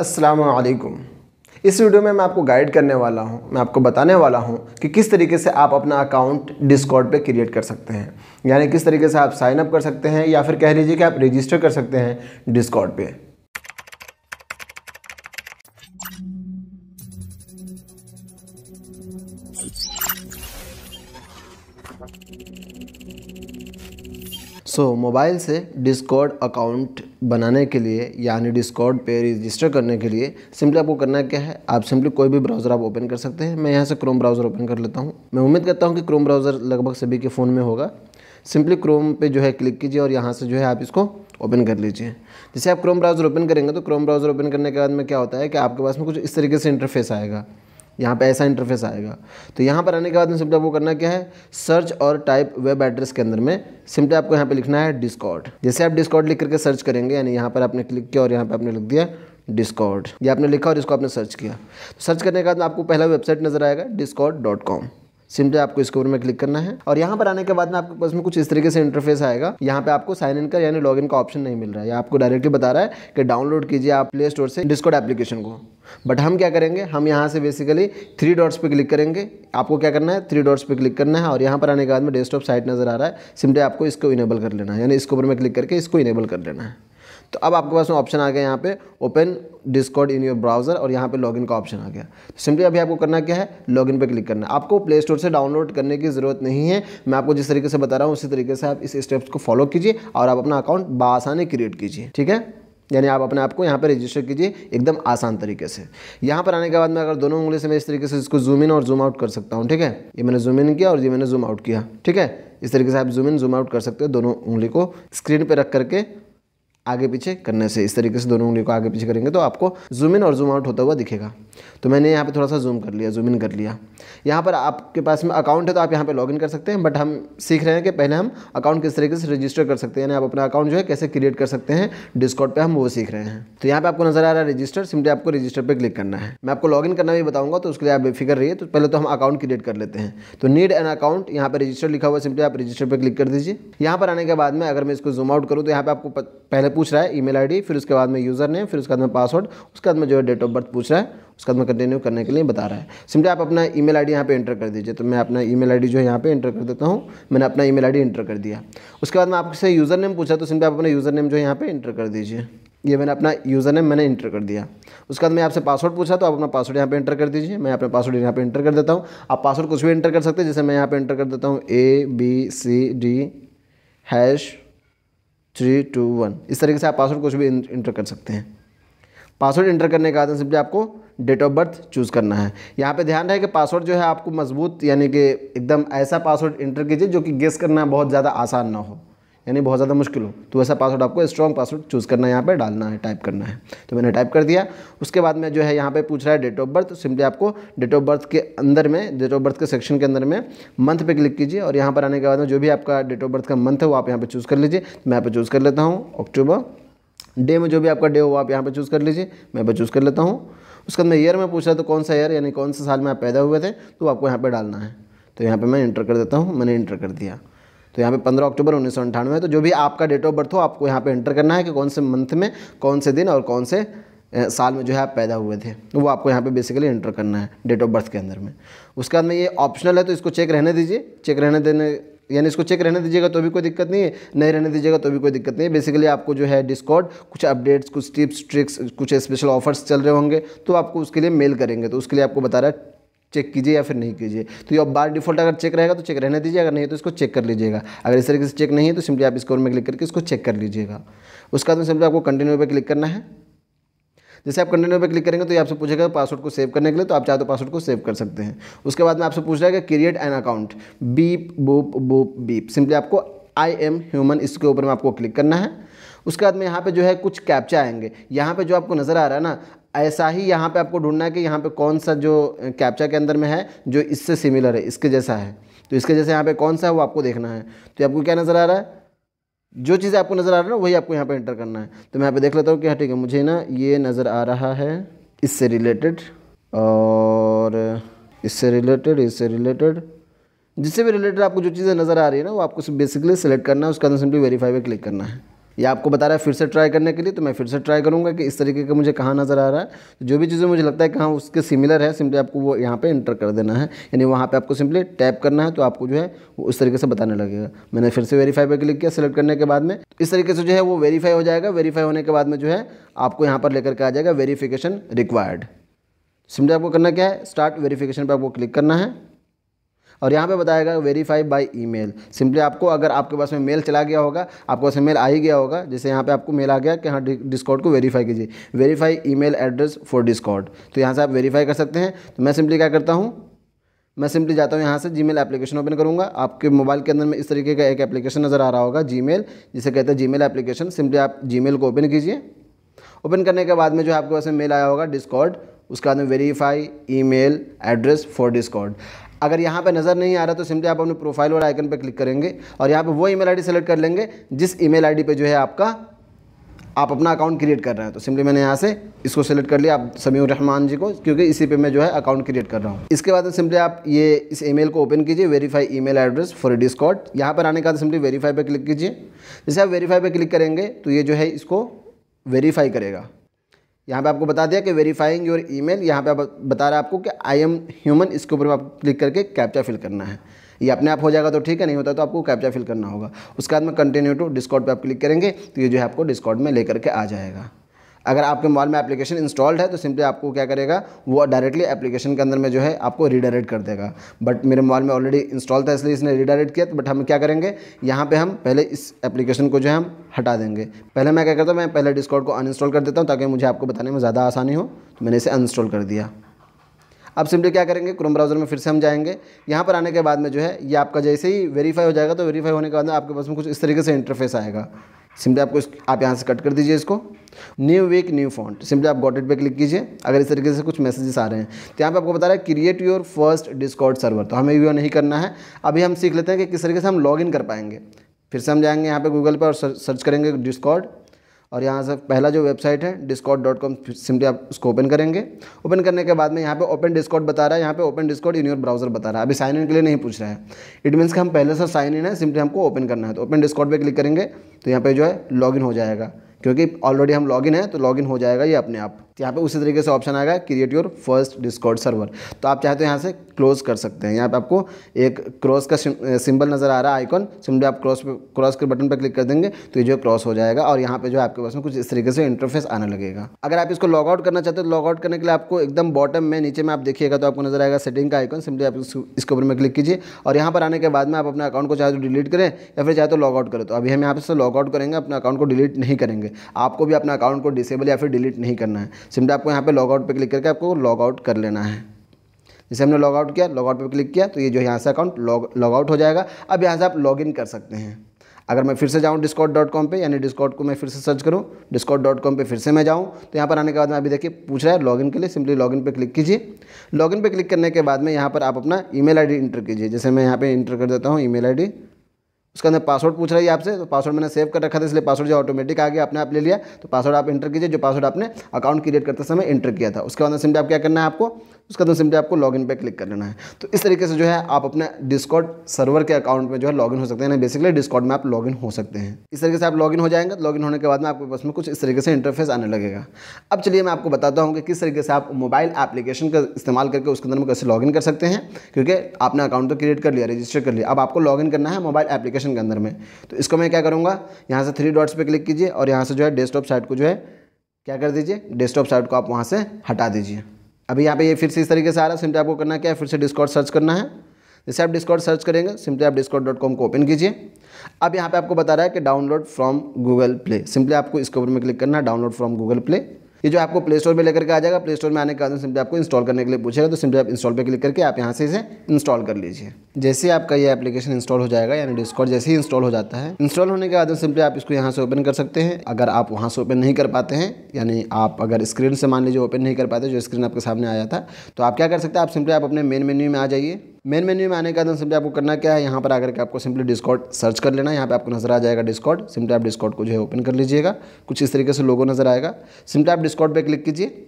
असलकुम इस वीडियो में मैं आपको गाइड करने वाला हूँ मैं आपको बताने वाला हूँ कि किस तरीके से आप अपना अकाउंट डिस्कॉर्ड पे क्रिएट कर सकते हैं यानी किस तरीके से आप साइन अप कर सकते हैं या फिर कह लीजिए कि आप रजिस्टर कर सकते हैं डिस्कॉर्ड पे सो so, मोबाइल से डिस्कॉर्ड अकाउंट बनाने के लिए यानी डिस्कॉर्ड पे रजिस्टर करने के लिए सिंपली आपको करना क्या है आप सिंपली कोई भी ब्राउज़र आप ओपन कर सकते हैं मैं यहाँ से क्रोम ब्राउज़र ओपन कर लेता हूँ मैं उम्मीद करता हूँ कि क्रोम ब्राउज़र लगभग सभी के फ़ोन में होगा सिंपली क्रोम पे जो है क्लिक कीजिए और यहाँ से जो है आप इसको ओपन कर लीजिए जैसे आप क्रोम ब्राउज़र ओपन करेंगे तो क्रोम ब्राउज़र ओपन करने के बाद में क्या होता है कि आपके पास में कुछ इस तरीके से इंटरफेस आएगा यहाँ पे ऐसा इंटरफेस आएगा तो यहाँ पर आने के बाद में सिंपली आपको करना क्या है सर्च और टाइप वेब एड्रेस के अंदर में सिंपली आपको यहाँ पे लिखना है डिस्कॉर्ड जैसे आप डिस्कॉर्ड लिख करके सर्च करेंगे यानी यहाँ पर आपने क्लिक किया और यहाँ पर आपने लिख दिया डिस्कॉर्ड ये आपने लिखा और इसको आपने सर्च किया तो सर्च करने के बाद आपको पहला वेबसाइट नज़र आएगा डिस्कॉर्ड डॉट कॉम सिंपली आपको इसके ऊपर में क्लिक करना है और यहाँ पर आने के बाद में आपके पास में कुछ इस तरीके से इंटरफेस आएगा यहाँ पे आपको साइन इन का यानी लॉग का ऑप्शन नहीं मिल रहा है आपको डायरेक्टली बता रहा है कि डाउनलोड कीजिए आप प्ले स्टोर से डिस्कोड एप्लीकेशन को बट हम क्या करेंगे हम यहाँ से बेसिकली थ्री डॉट्स पर क्लिक करेंगे आपको क्या करना है थ्री डॉट्स पर क्लिक करना है और यहाँ पर आने के बाद में डेस्कटॉप साइट नजर आ रहा है सिंपली आपको इसको इनेबल कर लेना है यानी इसके ऊपर में क्लिक करके इसको इनेबल कर लेना है तो अब आपके पास में ऑप्शन आ गया यहाँ पे open Discord in your browser और यहाँ पे लॉगिन का ऑप्शन आ गया सिंपली तो अभी आपको करना क्या है लॉगिन पे क्लिक करना है आपको प्ले स्टोर से डाउनलोड करने की ज़रूरत नहीं है मैं आपको जिस तरीके से बता रहा हूँ उसी तरीके से आप इस स्टेप्स को फॉलो कीजिए और आप अपना अकाउंट बासानी क्रिएट कीजिए ठीक है यानी आप अपने आप को यहाँ पर रजिस्टर कीजिए एकदम आसान तरीके से यहाँ पर आने के बाद मैं अगर दोनों उंगली से मैं इस तरीके से इसको जूम इन और जूम आउट कर सकता हूँ ठीक है ये मैंने जूम इन किया और ये मैंने जूम आउट किया ठीक है इस तरीके से आप जूम इन जूम आउट कर सकते हो दोनों उंगली को स्क्रीन पर रख करके आगे पीछे करने से इस तरीके से दोनों उंगली को आगे पीछे करेंगे तो आपको जूम इन और जूम आउट होता हुआ दिखेगा तो मैंने यहाँ पे थोड़ा सा जूम कर लिया जूम इन कर लिया यहाँ पर आपके पास में अकाउंट है तो आप यहाँ पे लॉगिन कर सकते हैं बट हम सीख रहे हैं कि पहले हम अकाउंट किस तरीके से रजिस्टर कर सकते हैं यानी आप अपना अकाउंट जो है कैसे क्रिएट कर सकते हैं डिस्काउंट पर हम वो सीख रहे हैं तो यहाँ पर आपको नजर आ रहा है रजिस्टर सिम्पली आपको रजिस्टर पर क्लिक करना है मैं आपको लॉगिन करना भी बताऊँगा तो उसके लिए आप बेफिक्र रहिए तो पहले तो हम अकाउंट क्रिएट कर लेते हैं तो नीड एन अकाउंट यहाँ पर रजिस्टर लिखा हुआ सिम्पली आप रजिस्टर पर क्लिक कर दीजिए यहाँ पर आने के बाद में अगर मैं इसको जूम आउट करूँ तो यहाँ पर आपको पहले पूछ रहा है ईमेल आईडी फिर उसके बाद में यूज़र नेम फिर उसके बाद में पासवर्ड उसके बाद में जो है डेट ऑफ बर्थ पूछ रहा है उसके बाद में कंटिन्यू करने के लिए बता रहा है सिंपली आप अपना ईमेल आईडी यहाँ पे एंटर कर दीजिए तो मैं अपना ईमेल आईडी जो है यहाँ पे एंटर कर देता हूँ मैंने अपना ईमेल आईडी एंटर तो कर दिया उसके बाद में आपसे यूज़र नेम पूछा तो सिंपली आप अपना यूज़र नेम जो है यहाँ पर एंटर कर दीजिए ये मैंने अपना यूज़र नेम मैंने इंटर कर दिया उसके बाद मैं आपसे पासवर्ड पूछा तो आप अपना पासवर्ड यहाँ पे एंटर कर दीजिए मैं अपना पासवर्ड यहाँ पे एंटर कर देता हूँ आप पासवर्ड कुछ भी एंटर कर सकते हैं जैसे मैं यहाँ पे एंटर कर देता हूँ A B C D hash three two one इस तरीके से आप पासवर्ड कुछ भी इंटर कर सकते हैं पासवर्ड इंटर करने का आदमी सिंपली आपको डेट ऑफ बर्थ चूज़ करना है यहाँ पे ध्यान रहे कि पासवर्ड जो है आपको मजबूत यानी कि एकदम ऐसा पासवर्ड इंटर कीजिए जो कि गेस करना बहुत ज़्यादा आसान ना हो यानी बहुत ज़्यादा मुश्किल हो तो वैसा पासवर्ड आपको स्ट्रॉन्ग पासवर्ड चूज़ करना है यहाँ पर डालना है टाइप करना है तो मैंने टाइप कर दिया उसके बाद में जो है यहाँ पर पूछ रहा है डेट ऑफ बर्थ सिंपली आपको डेट ऑफ बर्थ के अंदर में डेट ऑफ बर्थ के सेक्शन के अंदर में मंथ पर क्लिक कीजिए और यहाँ पर आने के बाद में जो भी आपका डेट ऑफ बर्थ का मंथ है वो आप यहाँ पर चूज़ कर लीजिए तो मैं यहाँ पर चूज़ कर लेता हूँ अक्टूबर डे में जो भी आपका डे हो आप यहाँ पर चूज़ कर लीजिए मैं यहाँ चूज़ कर लेता हूँ उसके बाद में ईयर में पूछ रहा तो कौन सा ईयर यानी कौन से साल में आप पैदा हुए थे तो आपको यहाँ पर डालना है तो यहाँ पर मैं इंटर कर देता हूँ मैंने इंटर कर दिया तो यहाँ पे पंद्रह अक्टूबर उन्नीस सौ अंठानवे है तो जो भी आपका डेट ऑफ बर्थ हो आपको यहाँ पे एंटर करना है कि कौन से मंथ में कौन से दिन और कौन से साल में जो है आप पैदा हुए थे वो आपको यहाँ पे बेसिकली एंटर करना है डेट ऑफ बर्थ के अंदर में उसके बाद में ये ऑप्शनल है तो इसको चेक रहने दीजिए चेक रहने देने यानी इसको चेक रहने दीजिएगा तो भी कोई दिक्कत नहीं है नहीं रहने दीजिएगा तो भी कोई दिक्कत नहीं है बेसिकली आपको जो है डिस्काउंट कुछ अपडेट्स कुछ टिप्स ट्रिक्स कुछ स्पेशल ऑफर्स चल रहे होंगे तो आपको उसके लिए मेल करेंगे तो उसके लिए आपको बता रहा है चेक कीजिए या फिर नहीं कीजिए तो ये बार डिफॉल्ट अगर चेक रहेगा तो चेक रहने दीजिए अगर नहीं तो इसको चेक कर लीजिएगा अगर इस तरीके से चेक नहीं है तो सिंपली आप स्कोर में क्लिक करके इसको चेक कर लीजिएगा बाद में मतलब सिंपली आपको कंटिन्यू पर क्लिक करना है जैसे आप कंटिन्यू पर क्लिक करेंगे तो ये आपसे पूछेगा पासवर्ड को सेव करने के लिए तो आप चाहे तो पासवर्ड को सेव कर सकते हैं उसके बाद में आपसे पूछ रहेगा create an account beep boop boop beep simply आपको आई एम ह्यूमन इसके ऊपर में आपको क्लिक करना है उसके बाद में यहाँ पे जो है कुछ कैप्चा आएंगे यहाँ पे जो आपको नज़र आ रहा है ना ऐसा ही यहाँ पे आपको ढूंढना है कि यहाँ पे कौन सा जो कैप्चा के अंदर में है जो इससे सिमिलर है इसके जैसा है तो इसके जैसे यहाँ पे कौन सा है वो आपको देखना है तो आपको क्या नज़र आ रहा है जो चीज़ें आपको नज़र आ रहा है ना वही आपको यहाँ पर इंटर करना है तो मैं यहाँ पर देख लेता हूँ कि हाँ ठीक है मुझे ना ये नज़र आ रहा है इससे रिलेटेड और इससे रिलेटेड इससे रिलेटेड जिससे भी रिलेटेड आपको जो चीज़ें नज़र आ रही है ना वो आपको बेसिकली सेलेक्ट करना है उसका अंदर सिंपली वेरीफाई पर क्लिक करना है ये आपको बता रहा है फिर से ट्राई करने के लिए तो मैं फिर से ट्राई करूँगा कि इस तरीके का मुझे कहाँ नज़र आ रहा है तो जो भी चीज़ें मुझे लगता है कहाँ उसके सिमिलर है सिंपली आपको वो यहाँ पे इंटर कर देना है यानी वहाँ पे आपको सिंपली टैप करना है तो आपको जो है वो उस तरीके से बताने लगेगा मैंने फिर से वेरीफाई पर क्लिक किया सेलेक्ट करने के बाद में इस तरीके से जो है वो वेरीफाई हो जाएगा वेरीफाई होने के बाद में जो है आपको यहाँ पर लेकर के आ जाएगा वेरीफिकेशन रिक्वायर्ड सिमटली आपको करना क्या है स्टार्ट वेरीफिकेशन पर आपको क्लिक करना है और यहाँ पे बताएगा वेरीफाई बाय ईमेल सिंपली आपको अगर आपके पास में मेल चला गया होगा आपको पास मेल आ ही गया होगा जैसे यहाँ पे आपको मेल आ गया कि हाँ डिस्कॉर्ड को वेरीफाई कीजिए verify email address for Discord तो यहाँ से आप वेरीफाई कर सकते हैं तो मैं सिंपली क्या करता हूँ मैं सिंपली जाता हूँ यहाँ से जी एप्लीकेशन ओपन करूँगा आपके मोबाइल के अंदर में इस तरीके का एक एप्लीकेशन नज़र आ रहा होगा जी जिसे कहते हैं जी एप्लीकेशन सिंपली आप जी को ओपन कीजिए ओपन करने के बाद में जो आपके पास में मेल आया होगा डिस्कॉर्ड उसके बाद में verify email address for Discord अगर यहाँ पे नज़र नहीं आ रहा तो सिंपली आप अपने प्रोफाइल वाला आइकन पे क्लिक करेंगे और यहाँ पे वो ईमेल आईडी सेलेक्ट कर लेंगे जिस ईमेल आईडी पे जो है आपका आप अपना अकाउंट क्रिएट कर रहे हैं तो सिंपली मैंने यहाँ से इसको सेलेक्ट कर लिया आप समीर रहमान जी को क्योंकि इसी पे मैं जो है अकाउंट क्रिएट कर रहा हूँ इसके बाद सिंपली आप ये इस ईमेल को ओपन कीजिए verify email address for Discord यहाँ पर आने के बाद सिंपली वेरीफाई पर क्लिक कीजिए जैसे आप वेरीफाई पर क्लिक करेंगे तो ये जो है इसको वेरीफाई करेगा यहाँ पे आपको बता दिया कि वेरीफाइंग योर ईमेल यहाँ पे बता रहा है आपको कि आई एम ह्यूमन इसके ऊपर आप क्लिक करके कैप्चा फिल करना है ये अपने आप हो जाएगा तो ठीक है नहीं होता तो आपको कैप्चा फिल करना होगा उसके बाद में कंटिन्यू टू डिस्कॉर्ड पे आप क्लिक करेंगे तो ये जो है आपको डिस्कॉर्ड में लेकर के आ जाएगा अगर आपके मोबाइल में एप्लीकेशन इंस्टॉल्ड है तो सिंपली आपको क्या करेगा वो डायरेक्टली एप्लीकेशन के अंदर में जो है आपको रीडायरेक्ट कर देगा बट मेरे मोबाइल में ऑलरेडी इंस्टॉल था इसलिए इसने रीडायरेक्ट किया तो बट हम क्या करेंगे यहाँ पे हम पहले इस एप्लीकेशन को जो है हम हटा देंगे पहले मैं क्या करता हूँ मैं पहले डिस्काउंट को अनइंस्टॉल कर देता हूँ ताकि मुझे आपको बताने में ज़्यादा आसानी हो तो मैंने इसे अनइंस्टॉल कर दिया अब सिंपली क्या करेंगे क्रोम ब्राउज़र में फिर से हम जाएंगे यहाँ पर आने के बाद में जो है ये आपका जैसे ही वेरीफाई हो जाएगा तो वेरीफाई होने के बाद में आपके पास में कुछ इस तरीके से इंटरफेस आएगा सिंपली आपको इस आप यहाँ से कट कर दीजिए इसको new week new font simply आप गॉटेड इट पे क्लिक कीजिए अगर इस तरीके से कुछ मैसेजेस आ रहे हैं तो यहाँ पे आपको बता रहा है create your first Discord server तो हमें वो नहीं करना है अभी हम सीख लेते हैं कि किस तरीके से हम लॉग इन कर पाएंगे फिर से हम जाएंगे यहाँ पे गूगल पर और सर्च करेंगे डिस्कॉर्ड और यहाँ से पहला जो वेबसाइट है डिस्कॉट डॉट कॉम सिम्पली आप उसको ओपन करेंगे ओपन करने के बाद में यहाँ पे ओपन डिस्कॉट बता रहा है यहाँ पे open Discord in your browser बता रहा है अभी साइन इन के लिए नहीं पूछ रहा है इट मीन्स कि हम पहले से साइन इन है सिम्पली हमको ओपन करना है तो ओपन डिस्कॉट पर क्लिक करेंगे तो यहाँ पर जो है लॉग हो जाएगा क्योंकि ऑलरेडी हम लॉगिन है तो लॉगिन हो जाएगा ये अपने आप तो यहाँ पे उसी तरीके से ऑप्शन आएगा create your first Discord server तो आप चाहे तो यहाँ से क्लोज कर सकते हैं यहाँ पे आपको एक क्रॉस का सिंबल नज़र आ रहा है आइकॉन सिंपली आप क्रॉस क्रॉस के बटन पर क्लिक कर देंगे तो ये जो क्रॉस हो जाएगा और यहाँ पे जो आपके पास में कुछ इस तरीके से इंटरफेस आने लगेगा अगर आप इसको लॉग आउट करना चाहते हो तो लॉग आउट करने के लिए आपको एकदम बॉटम में नीचे में आप देखिएगा तो आपको नजर आएगा सेटिंग का आइकन सिंपली आप इसके ऊपर में क्लिक कीजिए और यहाँ पर आने के बाद में आप अपने अकाउंट को चाहे तो डिलीट करें या फिर चाहे तो लॉग आउट करें तो अभी हम यहाँ पर लॉग आउट करेंगे अपने अकाउंट को डिलीट नहीं करेंगे आपको भी अपना अकाउंट को डिसेबल या फिर डिलीट नहीं करना है सिम्पली आपको यहाँ पर लॉगआउट पर क्लिक करके आपको लॉगआउट कर लेना है जैसे हमने लॉगआउट किया लॉगआउट पर क्लिक किया तो ये जो यहाँ से अकाउंट लॉग लॉगआउट हो जाएगा अब यहाँ से आप लॉगिन कर सकते हैं अगर मैं फिर से जाऊँ डिस्कॉट डॉट कॉम पर यानी डिस्कॉट को मैं फिर से सर्च करूँ डिस्कॉट डॉट कॉम पर फिर से मैं जाऊँ तो यहाँ पर आने के बाद मैं अभी देखिए पूछ रहा है लॉगिन के लिए सिंपली लॉगिन पर क्लिक कीजिए लॉगिन पर क्लिक करने के बाद में यहाँ पर आप अपना ईमेल आईडी इंटर कीजिए जैसे मैं यहाँ पर इंटर कर देता हूँ ईमेल आईडी उसके अंदर पासवर्ड पूछ रही है आपसे तो पासवर्ड मैंने सेव कर रखा था इसलिए पासवर्ड जो ऑटोमेटिक आ गया आपने आप ले लिया तो पासवर्ड आप इंटर कीजिए जो पासवर्ड आपने अकाउंट क्रिएट करते समय इंटर किया था उसके बाद सिम्पली आप क्या करना है आपको उसके अंदर सिम्पली आपको लॉगिन पे क्लिक कर लेना है तो इस तरीके से जो है आप अपने डिस्कॉर्ड सर्वर के अकाउंट में जो है लॉगिन हो सकते हैं बेसिकली डिस्कॉर्ड में आप लॉगिन हो सकते हैं इस तरीके से आप लॉगिन हो जाएंगे लॉगिन तो होने के बाद में आपके पास में कुछ इस तरीके से इंटरफेस आने लगेगा अब चलिए मैं आपको बताता हूँ कि किस तरीके से आप मोबाइल एप्लीकेशन का इस्तेमाल करके उसके अंदर में कैसे लॉगिन कर सकते हैं क्योंकि आपने अकाउंट तो क्रिएट कर लिया रजिस्टर कर लिया अब आपको लॉगिन करना है मोबाइल एप्लीकेशन एप्लीकेशन के अंदर में तो इसको मैं क्या करूँगा यहाँ से थ्री डॉट्स पर क्लिक कीजिए और यहाँ से जो है डेस्कटॉप साइट को जो है क्या कर दीजिए डेस्कटॉप साइट को आप वहाँ से हटा दीजिए अभी यहाँ पे ये फिर से इस तरीके से आ रहा है सिम्पली आपको करना क्या है फिर से डिस्कॉर्ड सर्च करना है जैसे आप डिस्कॉर्ड सर्च करेंगे सिंपली आप डिस्कॉर्ड डॉट कॉम को ओपन कीजिए अब यहाँ पे आपको बता रहा है कि download from Google Play simply आपको इसके ऊपर में क्लिक करना है डाउनलोड फ्रॉम गूगल प्ले ये जो आपको प्ले स्टोर पर लेकर के आ जाएगा प्ले स्टोर में आने के बाद सिंपली आपको इंस्टॉल करने के लिए पूछेगा तो सिंपली आप इंस्टॉल पर क्लिक करके आप यहाँ से इसे इंस्टॉल कर लीजिए जैसे आपका ये एप्लीकेशन इंस्टॉल हो जाएगा यानी डिस्कॉर्ड जैसे ही इंस्टॉल हो जाता है इंस्टॉल होने के बाद सिंपली आप इसको यहाँ से ओपन कर सकते हैं अगर आप वहाँ से ओपन नहीं कर पाते हैं यानी आप अगर स्क्रीन से मान लीजिए ओपन नहीं कर पाते जो स्क्रीन आपके सामने आया था तो आप क्या कर सकते हैं आप सिंपली आप अपने मेन मेन्यू में आ जाइए मेन मेन्यू में आने के बाद तो सिंपली आपको करना क्या है यहाँ पर आकर के आपको सिंपली डिस्कॉट सर्च कर लेना यहाँ पे आपको नजर आ जाएगा डिस्कॉट सिंपली आप डिस्कॉट को जो है ओपन कर लीजिएगा कुछ इस तरीके से लोगों नजर आएगा सिंपली आप डिस्कॉट पर क्लिक कीजिए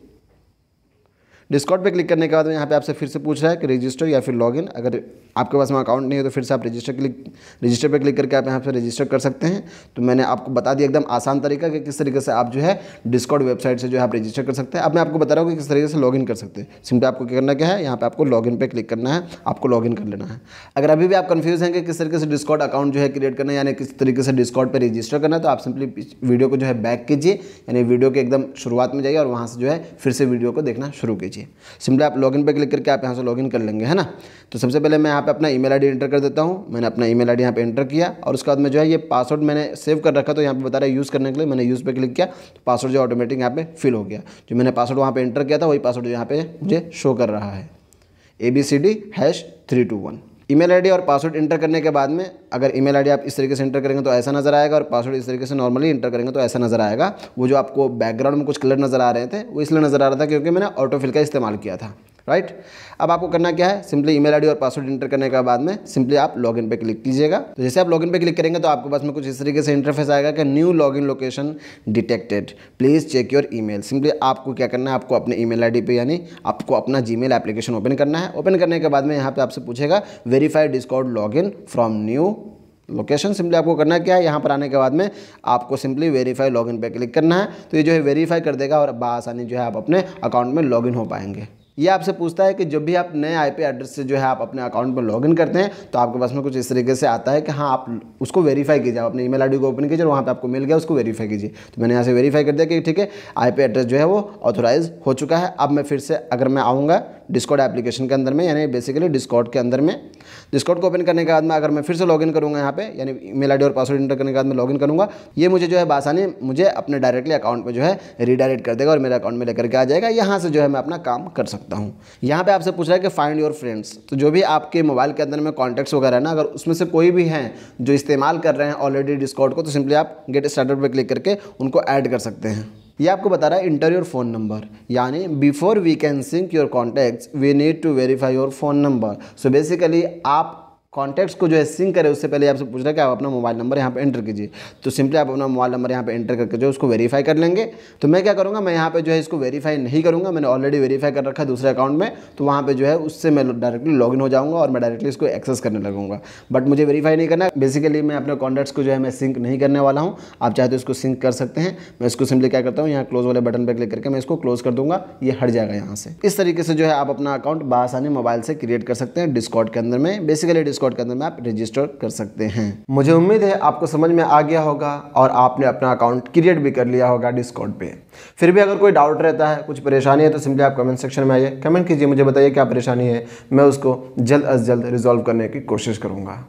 डिस्काउंट पे क्लिक करने के बाद यहाँ पे आपसे फिर से पूछ रहा है कि रजिस्टर या फिर लॉगिन अगर आपके पास में अकाउंट नहीं हो तो फिर से आप रजिस्टर क्लिक रजिस्टर पे क्लिक करके आप यहाँ पे रजिस्टर कर सकते हैं तो मैंने आपको बता दिया एकदम आसान तरीका कि किस तरीके से आप जो है डिस्काउंट वेबसाइट से जो है आप रजिस्टर कर सकते हैं अब मैं आपको बता रहा हूँ कि किस तरीके से लॉगिन कर सकते हैं सिंपली आपको क्या करना क्या है यहाँ पर आपको लॉगिन पे क्लिक करना है आपको लॉगिन कर लेना है अगर अभी भी आप कन्फ्यूज़ हैं कि किस तरीके से डिस्काउंट अकाउंट जो है क्रिएट करना है यानी किस तरीके से डिस्काउंट पर रजिस्टर करना है तो आप सिंपली वीडियो को जो है बैक कीजिए यानी वीडियो के एकदम शुरुआत में जाइए और वहाँ से जो है फिर से वीडियो को देखना शुरू कीजिए लीजिए सिंपली आप लॉगिन पर क्लिक करके आप यहाँ से लॉगिन कर लेंगे है ना तो सबसे पहले मैं यहाँ पे अपना ईमेल आईडी एंटर कर देता हूँ मैंने अपना ईमेल आईडी यहाँ पे एंटर किया और उसके बाद में जो है ये पासवर्ड मैंने सेव कर रखा तो यहाँ पे बता रहा है यूज़ करने के लिए मैंने यूज़ पर क्लिक किया तो पासवर्ड जो ऑटोमेटिक यहाँ पे फिल हो गया जो मैंने पासवर्ड वहाँ पर एंटर किया था वही पासवर्ड यहाँ पे मुझे शो कर रहा है A B C D hash three two one email ID और पासवर्ड इंटर करने के बाद में अगर ईमेल आईडी आप इस तरीके से इंटर करेंगे तो ऐसा नज़र आएगा और पासवर्ड इस तरीके से नॉर्मली इंटर करेंगे तो ऐसा नज़र आएगा वो जो आपको बैकग्राउंड में कुछ कलर नज़र आ रहे थे वो इसलिए नज़र आ रहा था क्योंकि मैंने ऑटोफिल का इस्तेमाल किया था राइट right? अब आपको करना क्या है सिंपली ईमेल आईडी और पासवर्ड इंटर करने के बाद में सिंपली आप लॉगिन पे क्लिक कीजिएगा तो जैसे आप लॉगिन पे क्लिक करेंगे तो आपके पास में कुछ इस तरीके से इंटरफेस आएगा कि new login location detected please check your email simply आपको क्या करना है आपको अपने ईमेल आईडी पे यानी आपको अपना मेल एप्लीकेशन ओपन करना है ओपन करने के बाद में यहाँ पर आपसे पूछेगा verified discount log in from new location simply आपको करना क्या है यहाँ पर आने के बाद में आपको सिंपली वेरीफाई लॉगिन पे क्लिक करना है तो ये जो है वेरीफाई कर देगा और बासानी जो है आप अपने अकाउंट में लॉगिन हो पाएंगे ये आपसे पूछता है कि जब भी आप नए आईपी एड्रेस से जो है आप अपने अकाउंट में लॉगिन करते हैं तो आपके पास में कुछ इस तरीके से आता है कि हाँ आप उसको वेरीफाई कीजिए आप अपने ईमेल आईडी को ओपन कीजिए वहाँ पर आपको मिल गया उसको वेरीफाई कीजिए तो मैंने यहाँ से वेरीफाई कर दिया कि ठीक है आई एड्रेस जो है वो ऑथोराइज हो चुका है अब मैं फिर से अगर मैं आऊँगा डिस्कॉर्ड एप्लीकेशन के अंदर में यानी बेसिकली डिस्कॉर्ड के अंदर में डिस्कॉर्ड को ओपन करने के बाद में अगर मैं फिर से लॉगिन करूँगा यहाँ पे यानी मेल आई और पासवर्ड इंटर करने के बाद में लॉगिन करूँगा ये मुझे जो है बासानी मुझे अपने डायरेक्टली अकाउंट में जो है रीडायरेक्ट कर देगा और मेरे अकाउंट में लेकर के आ जाएगा यहाँ से जो है मैं अपना काम कर सकता हूँ यहाँ पर आपसे पूछ रहा है कि फाइंड योर फ्रेंड्स तो जो भी आपके मोबाइल के अंदर में कॉन्टैक्ट्स वगैरह ना अगर उसमें से कोई भी हैं जो इस्तेमाल कर रहे हैं ऑलरेडी डिस्कॉर्ड को तो सिंपली आप गेट स्टार्टअप पर क्लिक करके उनको ऐड कर सकते हैं ये आपको बता रहा है इंटर योर फ़ोन नंबर यानी before we can sync your contacts we need to verify your phone number so basically आप कॉन्टैक्ट्स को जो है सिंक करें उससे पहले आपसे पूछ रहा है कि आप अपना मोबाइल नंबर यहाँ पे एंटर कीजिए तो सिंपली आप अपना मोबाइल नंबर यहाँ पे एंटर करके जो उसको वेरीफाई कर लेंगे तो मैं क्या करूँगा मैं यहाँ पे जो है इसको वेरीफाई नहीं करूँगा मैंने ऑलरेडी वेरीफाई कर रखा दूसरे अकाउंट में तो वहाँ पर जो है उससे मैं डायरेक्टली लॉग हो जाऊँगा और मैं डायरेक्टली इसको एक्सेस करने लगूंगा बट मुझे वेरीफाई नहीं करना बेसिकली मैं अपने कॉन्टैक्ट्स को जो है मैं सिंक नहीं करने वाला हूँ आप चाहे तो इसको सिंक कर सकते हैं मैं इसको सिंपली क्या करता हूँ यहाँ क्लोज वाले बटन पर क्लिक करके मैं इसको क्लोज कर दूँगा ये हट जाएगा यहाँ से इस तरीके से जो है आप अपना अकाउंट बासानी मोबाइल से क्रिएट कर सकते हैं डिस्कॉट के अंदर में बेसिकली डिस्कॉर्ड के अंदर में आप रजिस्टर कर सकते हैं मुझे उम्मीद है आपको समझ में आ गया होगा और आपने अपना अकाउंट क्रिएट भी कर लिया होगा डिस्कॉर्ड पे फिर भी अगर कोई डाउट रहता है कुछ परेशानी है तो सिंपली आप कमेंट सेक्शन में आइए कमेंट कीजिए मुझे बताइए क्या परेशानी है मैं उसको जल्द अज जल्द रिजॉल्व करने की कोशिश करूँगा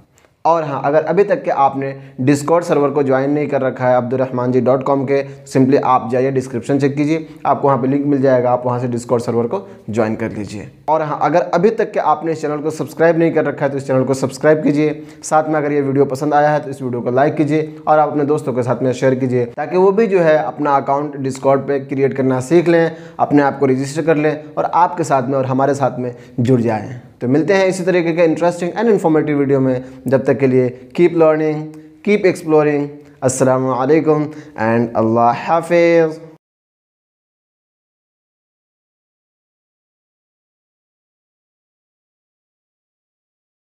और हाँ अगर अभी तक के आपने डिस्कॉर्ड सर्वर को ज्वाइन नहीं कर रखा है अब्दुलरहमान जी डॉट कॉम के सिंपली आप जाइए डिस्क्रिप्शन चेक कीजिए आपको वहाँ पे लिंक मिल जाएगा आप वहाँ से डिस्कॉर्ड सर्वर को ज्वाइन कर लीजिए और हाँ अगर अभी तक के आपने इस चैनल को सब्सक्राइब नहीं कर रखा है तो इस चैनल को सब्सक्राइब कीजिए साथ में अगर ये वीडियो पसंद आया है तो इस वीडियो को लाइक कीजिए और आप अपने दोस्तों के साथ में शेयर कीजिए ताकि वो भी जो है अपना अकाउंट डिस्कॉर्ड पर क्रिएट करना सीख लें अपने आप को रजिस्टर कर लें और आपके साथ में और हमारे साथ में जुड़ जाएँ तो मिलते हैं इसी तरीके के इंटरेस्टिंग एंड इन्फॉर्मेटिव वीडियो में जब तक के लिए कीप लर्निंग कीप एक्सप्लोरिंग असलकम एंड अल्लाह हाफिज़